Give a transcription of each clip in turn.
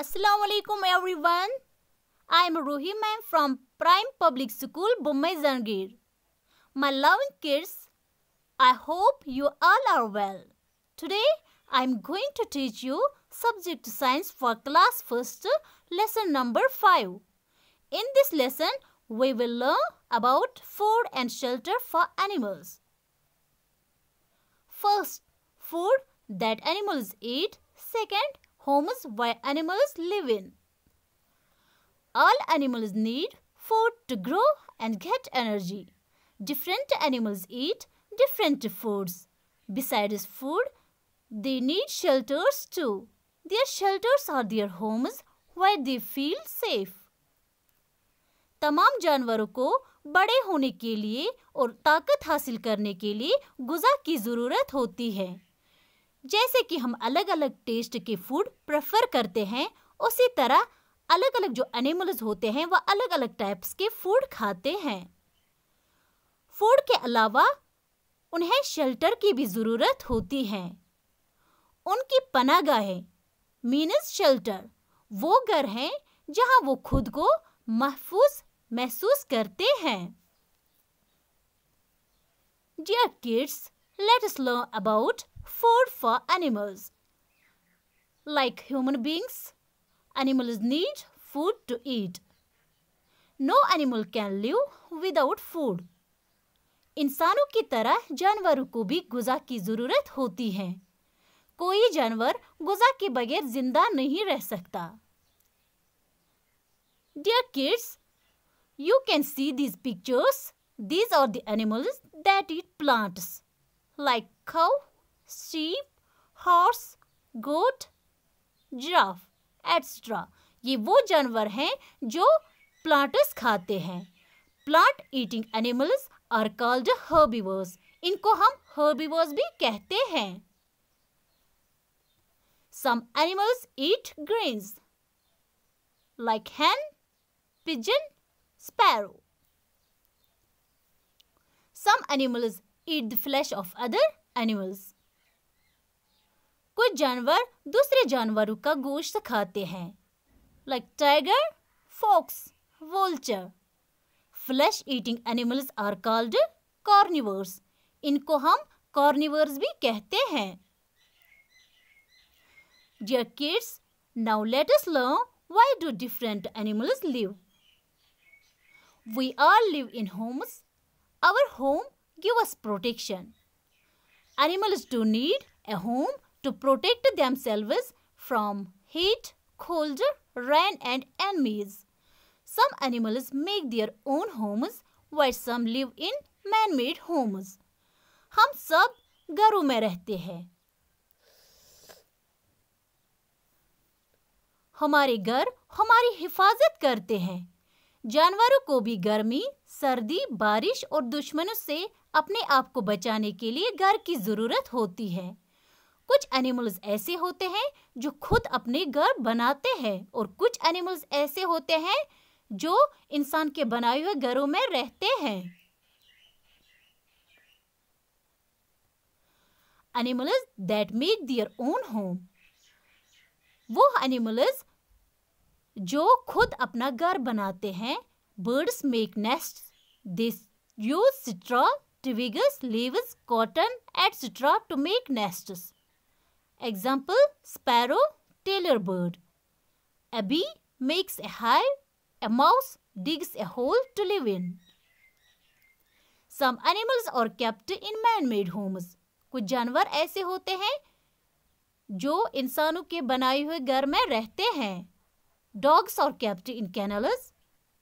Assalamualaikum everyone. I am Ruhi ma'am from Prime Public School, Bombay My loving kids, I hope you all are well. Today I am going to teach you subject science for class 1st lesson number 5. In this lesson we will learn about food and shelter for animals. First, food that animals eat. Second, homes where animals live in. All animals need food to grow and get energy. Different animals eat different foods. Besides food, they need shelters too. Their shelters are their homes where they feel safe. तमाम जानवरों को बड़े होने के लिए और ताकत हासिल करने के लिए गुजा की ज़रूरत होती है जैसे कि हम अलग अलग टेस्ट के फूड प्रेफर करते हैं उसी तरह अलग अलग जो एनिमल्स होते हैं वह अलग अलग टाइप्स के फूड खाते हैं फूड के अलावा उन्हें शेल्टर की भी ज़रूरत होती है उनकी पनागाहें मीनस शेल्टर वो घर हैं जहां वो खुद को महफूज महसूस करते हैं dear kids let us learn about food for animals. Like human beings, animals need food to eat. No animal can live without food. इंसानों की तरह जानवरों को भी गुजा की ज़रूरत होती है कोई जानवर गुजा के बगैर जिंदा नहीं रह सकता Dear kids, you can see these pictures. These are the animals that eat plants, like cow, sheep, horse, goat, giraffe, etcetera ये वो जानवर हैं जो प्लांट्स खाते हैं plant eating animals are called herbivores इनको हम हर्बिवर्स भी कहते हैं some animals eat grains like hen pigeon sparrow some animals eat the flesh of other animals कुछ जानवर दूसरे जानवरों का गोश्त खाते हैं like tiger fox vulture flesh eating animals are called carnivores इनको हम कॉर्निवर्स भी कहते हैं dear kids now let us learn why do different animals live we are live in homes our home give us protection animals do need a home to protect themselves from heat, cold, rain and enemies. Some animals make their own homes while some live in man-made homes. हम सब घरों में रहते हैं हमारे घर हमारी हिफाजत करते हैं जानवरों को भी गर्मी सर्दी बारिश और दुश्मनों से अपने आप को बचाने के लिए घर की ज़रूरत होती है कुछ एनिमल्स ऐसे होते हैं जो खुद अपने घर बनाते हैं और कुछ एनिमल्स ऐसे होते हैं जो इंसान के बनाए हुए घरों में रहते हैं animals that make their own home वो एनिमल्स जो खुद अपना घर बनाते हैं birds make nest this use straw leaves cotton एट etc. To make nests Example, sparrow, tailor bird. A bee makes a hive. A mouse digs a hole to live in. Some animals are kept in man-made homes. कुछ जानवर ऐसे होते हैं जो इंसानों के बनाए हुए घर में रहते हैं डॉग्स और कैप्ट इन कैनल्स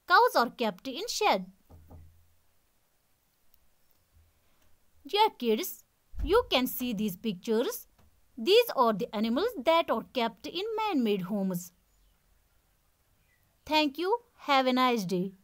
काउज और kept in shed Dear kids, you can see these pictures These are the animals that are kept in man-made homes. Thank you. Have a nice day.